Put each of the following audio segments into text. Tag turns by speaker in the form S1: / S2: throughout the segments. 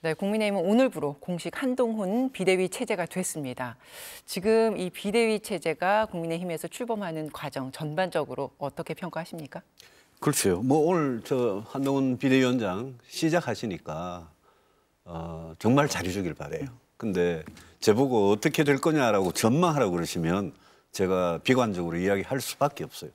S1: 네, 국민의힘은 오늘부로 공식 한동훈 비대위 체제가 됐습니다. 지금 이 비대위 체제가 국민의힘에서 출범하는 과정 전반적으로 어떻게 평가하십니까?
S2: 글쎄요. 뭐 오늘 저 한동훈 비대위원장 시작하시니까 어, 정말 잘해주길 바래요. 근데 제보고 어떻게 될 거냐라고 전망하라고 그러시면 제가 비관적으로 이야기할 수밖에 없어요.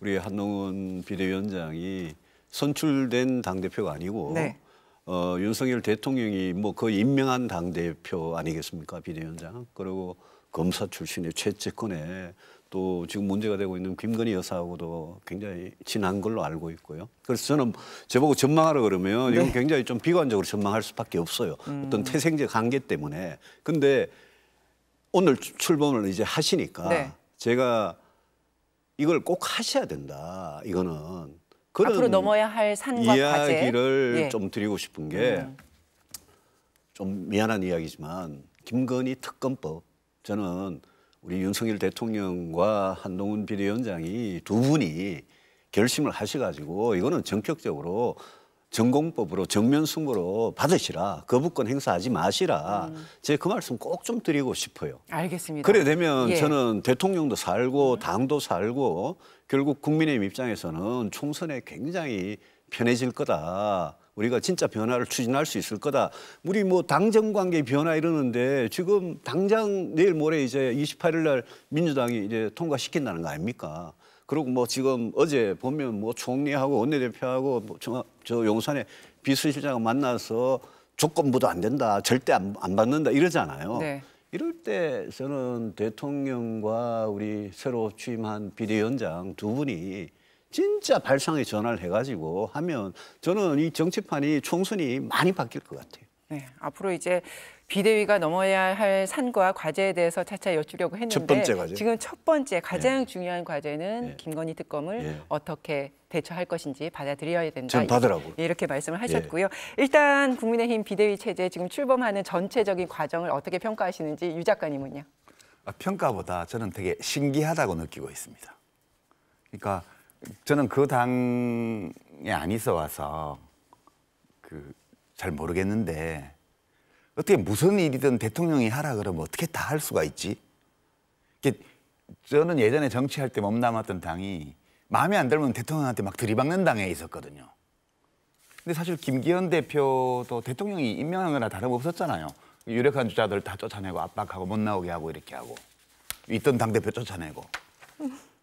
S2: 우리 한동훈 비대위원장이 선출된 당대표가 아니고 네. 어, 윤석열 대통령이 뭐그 임명한 당 대표 아니겠습니까 비대위원장 그리고 검사 출신의 최채권에 또 지금 문제가 되고 있는 김건희 여사하고도 굉장히 친한 걸로 알고 있고요. 그래서 저는 저보고 전망하라 그러면 네. 이건 굉장히 좀 비관적으로 전망할 수밖에 없어요. 음. 어떤 태생제 관계 때문에. 근데 오늘 출범을 이제 하시니까 네. 제가 이걸 꼭 하셔야 된다. 이거는 앞으로 넘어야
S1: 할 산과 이야기를 과제. 예. 좀
S2: 드리고 싶은 게좀 음. 미안한 이야기지만 김건희 특검법 저는 우리 윤석열 대통령과 한동훈 비대위원장이 두 분이 결심을 하셔가지고 이거는 전격적으로 전공법으로 정면 승부로 받으시라 거부권 행사하지 마시라 음. 제그 말씀 꼭 좀 드리고 싶어요.
S1: 알겠습니다. 그래 되면 예. 저는
S2: 대통령도 살고 음. 당도 살고 결국 국민의힘 입장에서는 총선에 굉장히 편해질 거다. 우리가 진짜 변화를 추진할 수 있을 거다. 우리 뭐 당정 관계 변화 이러는데 지금 당장 내일 모레 이제 28일 날 민주당이 이제 통과시킨다는 거 아닙니까? 그리고 뭐 지금 어제 보면 뭐 총리하고 원내대표하고 뭐 저 용산에 비서실장 만나서 조건부도 안 된다, 절대 안, 안 받는다 이러잖아요. 네. 이럴 때 저는 대통령과 우리 새로 취임한 비대위원장 두 분이 진짜 발상의 전환을 해가지고 하면 저는 이 정치판이 총선이 많이 바뀔 것 같아요.
S1: 네, 앞으로 이제 비대위가 넘어야 할 산과 과제에 대해서 차차 여쭈려고 했는데 첫 지금 첫 번째 가장 예. 중요한 과제는 예. 김건희 특검을 예. 어떻게 대처할 것인지 받아들여야 된다. 받으라고. 이렇게 말씀을 예. 하셨고요. 일단 국민의힘 비대위 체제 지금 출범하는 전체적인 과정을 어떻게 평가하시는지 유 작가님은요?
S3: 아, 평가보다 저는 되게 신기하다고 느끼고 있습니다. 그러니까 저는 그 당에 안 있어 와서 그 잘 모르겠는데 어떻게 무슨 일이든 대통령이 하라 그러면 어떻게 다 할 수가 있지? 저는 예전에 정치할 때 몸담았던 당이 마음에 안 들면 대통령한테 막 들이박는 당에 있었거든요. 근데 사실 김기현 대표도 대통령이 임명한 거나 다름없었잖아요. 유력한 주자들 다 쫓아내고 압박하고 못 나오게 하고 이렇게 하고 있던 당대표 쫓아내고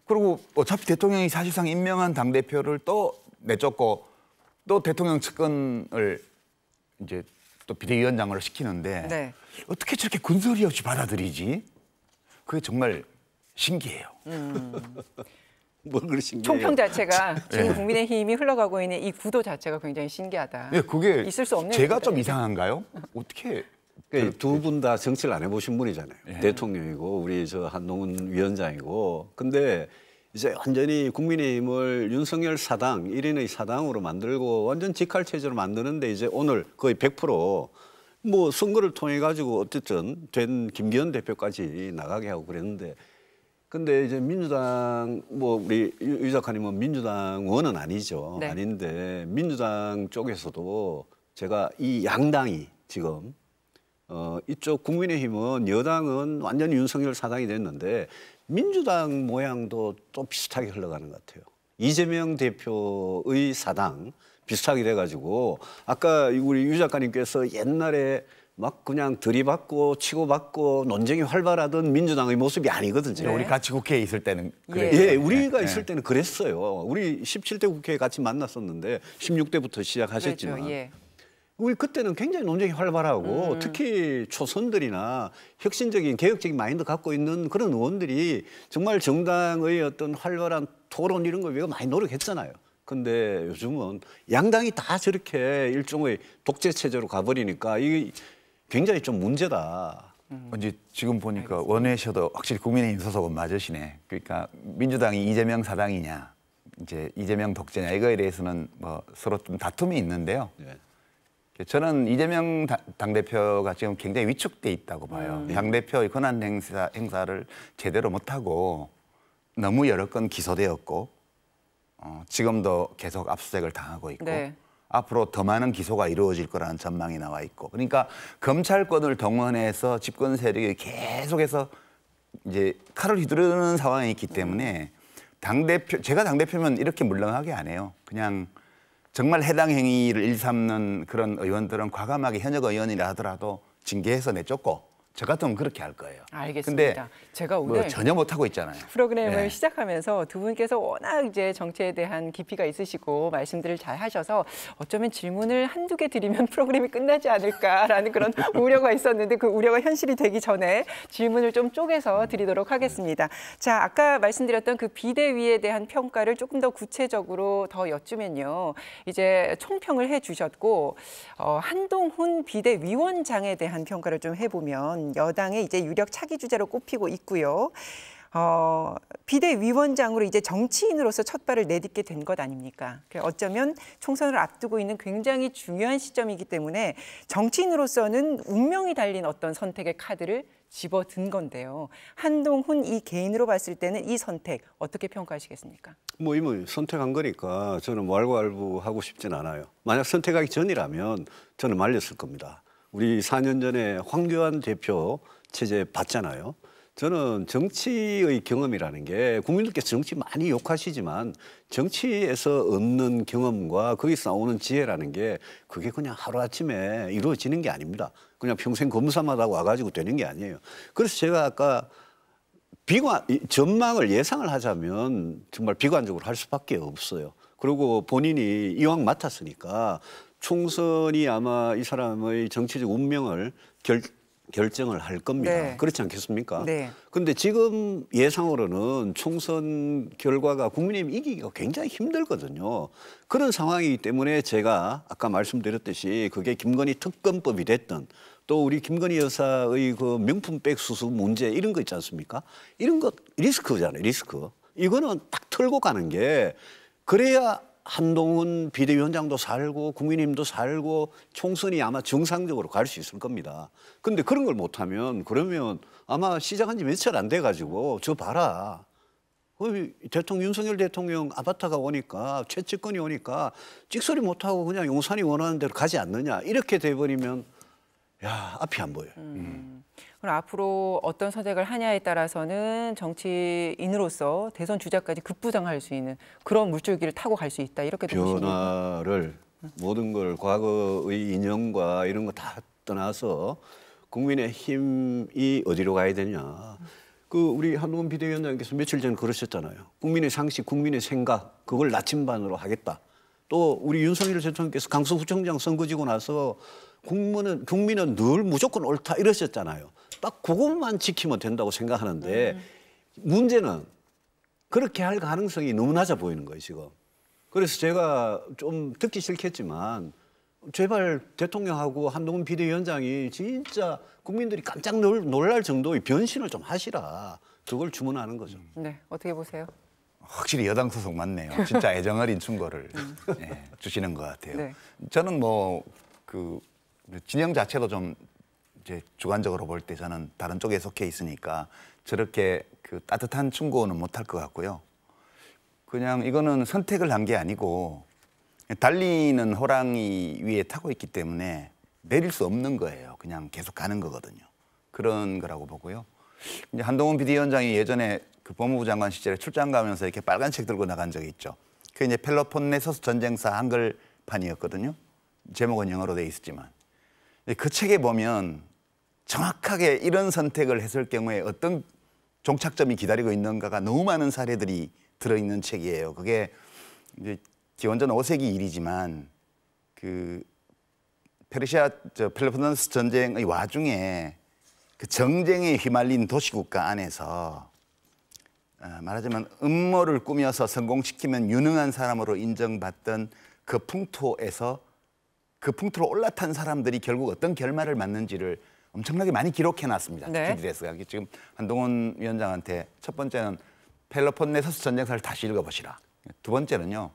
S3: 그리고 어차피 대통령이 사실상 임명한 당대표를 또 내쫓고 또 대통령 측근을 이제 또 비대위원장으로 시키는데 네. 어떻게 저렇게 군소리 없이 받아들이지? 그게 정말 신기해요. 음. 뭘 그리 신기해요? 총평 자체가
S1: 예. 지금 네. 국민의힘이 흘러가고 있는 이 구도 자체가 굉장히 신기하다. 네, 그게 있을 수 없는 제가
S3: 좀
S2: 이상한가요? 어떻게 그 두분 다 정치를 안 해보신 분이잖아요. 네. 대통령이고 우리 저 한동훈 위원장이고 근데 이제 완전히 국민의힘을 윤석열 사당, 1인의 사당으로 만들고 완전 직할체제로 만드는데 이제 오늘 거의 100%뭐 선거를 통해 가지고 어쨌든 된 김기현 대표까지 나가게 하고 그랬는데 근데 이제 민주당 뭐 우리 유 작가님은 뭐 민주당 원은 아니죠. 네. 아닌데 민주당 쪽에서도 제가 이 양당이 지금 어, 이쪽 국민의힘은 여당은 완전히 윤석열 사당이 됐는데 민주당 모양도 또 비슷하게 흘러가는 것 같아요. 이재명 대표의 사당 비슷하게 돼가지고 아까 우리 유 작가님께서 옛날에 막 그냥 들이받고 치고받고 논쟁이 활발하던 민주당의 모습이 아니거든요. 네. 우리
S3: 같이 국회에 있을 때는
S2: 예. 그랬죠. 예, 우리가 네. 있을
S3: 때는 그랬어요. 우리
S2: 17대 국회에 같이 만났었는데 16대부터 시작하셨지만 그렇죠. 예. 우리 그때는 굉장히 논쟁이 활발하고 음. 특히 초선들이나 혁신적인 개혁적인 마인드 갖고 있는 그런 의원들이 정말 정당의 어떤 활발한 토론 이런 걸 위해 많이 노력했잖아요. 근데 요즘은 양당이 다 저렇게 일종의 독재 체제로
S3: 가버리니까 이게 굉장히 좀 문제다. 음. 이 지금 보니까 원외셔도 확실히 국민의힘 소속은 맞으시네. 그러니까 민주당이 이재명 사당이냐, 이제 이재명 독재냐 이거에 대해서는 뭐 서로 좀 다툼이 있는데요. 네. 저는 이재명 당 대표가 지금 굉장히 위축돼 있다고 봐요. 음. 당 대표의 권한 행사 행사를 제대로 못하고 너무 여러 건 기소되었고 어, 지금도 계속 압수색을 당하고 있고 네. 앞으로 더 많은 기소가 이루어질 거라는 전망이 나와 있고 그러니까 검찰권을 동원해서 집권 세력이 계속해서 이제 칼을 휘두르는 상황이 있기 때문에 음. 당 대표 제가 당 대표면 이렇게 물렁하게 안 해요. 그냥 정말 해당 행위를 일삼는 그런 의원들은 과감하게 현역 의원이라 하더라도 징계해서 내쫓고 저 같으면 그렇게 할 거예요.
S1: 알겠습니다. 근데 제가 뭐 오늘 뭐 전혀
S3: 못 하고 있잖아요.
S1: 프로그램을 네. 시작하면서 두 분께서 워낙 이제 정치에 대한 깊이가 있으시고 말씀들을 잘 하셔서 어쩌면 질문을 한두 개 드리면 프로그램이 끝나지 않을까라는 그런 우려가 있었는데 그 우려가 현실이 되기 전에 질문을 좀 쪼개서 드리도록 하겠습니다. 자, 아까 말씀드렸던 그 비대위에 대한 평가를 조금 더 구체적으로 더 여쭈면요. 이제 총평을 해 주셨고 어, 한동훈 비대위원장에 대한 평가를 좀 해보면 여당의 이제 유력 차기 주자로 꼽히고 있고요. 어, 비대위원장으로 이제 정치인으로서 첫 발을 내딛게 된 것 아닙니까? 어쩌면 총선을 앞두고 있는 굉장히 중요한 시점이기 때문에 정치인으로서는 운명이 달린 어떤 선택의 카드를 집어든 건데요. 한동훈 이 개인으로 봤을 때는 이 선택 어떻게 평가하시겠습니까?
S2: 뭐 이미 선택한 거니까 저는 왈가왈부하고 싶진 않아요. 만약 선택하기 전이라면 저는 말렸을 겁니다. 우리 4년 전에 황교안 대표 체제 봤잖아요. 저는 정치의 경험이라는 게 국민들께서 정치 많이 욕하시지만 정치에서 얻는 경험과 거기서 나오는 지혜라는 게 그게 그냥 하루아침에 이루어지는 게 아닙니다. 그냥 평생 검사만 하 와가지고 되는 게 아니에요. 그래서 제가 아까 비관, 전망을 예상을 하자면 정말 비관적으로 할 수밖에 없어요. 그리고 본인이 이왕 맡았으니까 총선이 아마 이 사람의 정치적 운명을 결, 결정을 할 겁니다. 네. 그렇지 않겠습니까? 네. 근데 지금 예상으로는 총선 결과가 국민의힘 이기기가 굉장히 힘들거든요. 그런 상황이기 때문에 제가 아까 말씀드렸듯이 그게 김건희 특검법이 됐던또 우리 김건희 여사의 그 명품백 수수 문제 이런 거 있지 않습니까? 이런 것 리스크잖아요, 리스크. 이거는 딱 털고 가는 게 그래야 한동훈 비대위원장도 살고 국민의힘도 살고 총선이 아마 정상적으로 갈 수 있을 겁니다. 근데 그런 걸 못하면 그러면 아마 시작한 지몇칠안돼 가지고 저 봐라. 그 대통령 윤석열 대통령 아바타가 오니까 최측근이 오니까 찍소리 못하고 그냥 용산이 원하는 대로 가지 않느냐 이렇게 돼버리면 야 앞이 안 보여요. 음.
S1: 그럼 앞으로 어떤 선택을 하냐에 따라서는 정치인으로서 대선 주자까지 급부상할 수 있는 그런 물줄기를 타고 갈 수 있다 이렇게 보시니까
S2: 변화를 모든 걸 과거의 인연과 이런 거 다 떠나서 국민의 힘이 어디로 가야 되냐. 그 우리 한동훈 비대위원장께서 며칠 전에 그러셨잖아요. 국민의 상식, 국민의 생각 그걸 나침반으로 하겠다. 또 우리 윤석열 대통령께서 강서구청장 선거 지고 나서 국민은, 국민은 늘 무조건 옳다 이러셨잖아요. 딱 그것만 지키면 된다고 생각하는데 음. 문제는 그렇게 할 가능성이 너무 낮아 보이는 거예요, 지금. 그래서 제가 좀 듣기 싫겠지만 제발 대통령하고 한동훈 비대위원장이 진짜 국민들이 깜짝 놀랄 정도의 변신을 좀 하시라.
S3: 그걸 주문하는 거죠.
S1: 네, 어떻게 보세요?
S3: 확실히 여당 소속 맞네요. 진짜 애정어린 충고를 네, 주시는 것 같아요. 네. 저는 뭐그 진영 자체도 좀 이제 주관적으로 볼 때 저는 다른 쪽에 속해 있으니까 저렇게 그 따뜻한 충고는 못할 것 같고요. 그냥 이거는 선택을 한 게 아니고 달리는 호랑이 위에 타고 있기 때문에 내릴 수 없는 거예요. 그냥 계속 가는 거거든요. 그런 거라고 보고요. 이제 한동훈 비대위원장이 예전에 그 법무부 장관 시절에 출장 가면서 이렇게 빨간 책 들고 나간 적이 있죠. 그게 이제 펠로폰네서스 전쟁사 한글판이었거든요. 제목은 영어로 돼 있었지만 예, 그 책에 보면 정확하게 이런 선택을 했을 경우에 어떤 종착점이 기다리고 있는가가 너무 많은 사례들이 들어있는 책이에요. 그게 이제 기원전 5세기 일이지만 그 페르시아 저 펠로폰네스 전쟁의 와중에 그 정쟁에 휘말린 도시국가 안에서 어, 말하자면 음모를 꾸며서 성공시키면 유능한 사람으로 인정받던 그 풍토에서 그 풍토로 올라탄 사람들이 결국 어떤 결말을 맞는지를 엄청나게 많이 기록해놨습니다. 네. TDS가 그러니까 지금 한동훈 위원장한테 첫 번째는 펠로폰 네소스 전쟁사를 다시 읽어보시라. 두 번째는요.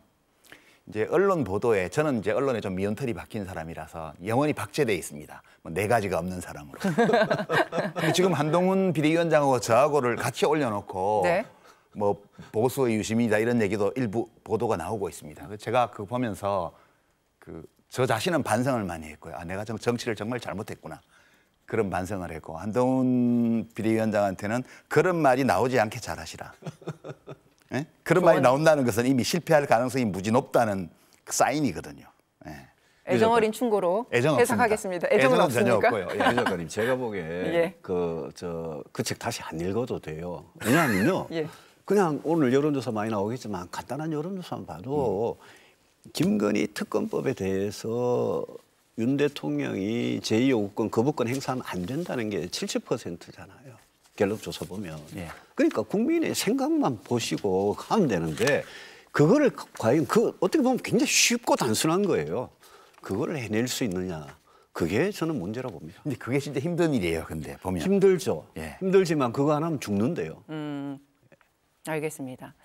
S3: 이제 언론 보도에 저는 이제 언론에 좀 미온털이 박힌 사람이라서 영원히 박제돼 있습니다. 뭐네 가지가 없는 사람으로. 지금 한동훈 비대위원장하고 저하고를 같이 올려놓고 네. 뭐 보수의 유심이다 이런 얘기도 일부 보도가 나오고 있습니다. 제가 그 보면서 그저 자신은 반성을 많이 했고요. 아, 내가 정치를 정말 잘못했구나. 그런 반성을 했고 한동훈 비대위원장한테는 그런 말이 나오지 않게 잘하시라. 예? 그런 말이 나온다는 것은 이미 실패할 가능성이 무지 높다는 그 사인이거든요.
S1: 예. 애정 어린 충고로 애정 해석하겠습니다. 애정은, 애정은 전혀 없고요. 예, 작가님
S3: 제가 보기에 예. 그저 그 책 다시 안 읽어도
S2: 돼요. 왜냐하면요. 예. 그냥 오늘 여론조사 많이 나오겠지만 간단한 여론조사만 봐도 음. 김건희 특검법에 대해서 윤 대통령이 제2요구권 거부권 행사하면 안 된다는 게 70%잖아요. 갤럽 조사 보면. 예. 그러니까 국민의 생각만 보시고 하면 되는데 그거를 그 과연 그 어떻게 보면 굉장히 쉽고 단순한 거예요. 그거를 해낼 수 있느냐. 그게 저는 문제라 봅니다. 근데 그게 진짜 힘든 일이에요. 근데 보면 힘들죠. 예. 힘들지만 그거 안 하면 죽는데요.
S1: 음, 알겠습니다.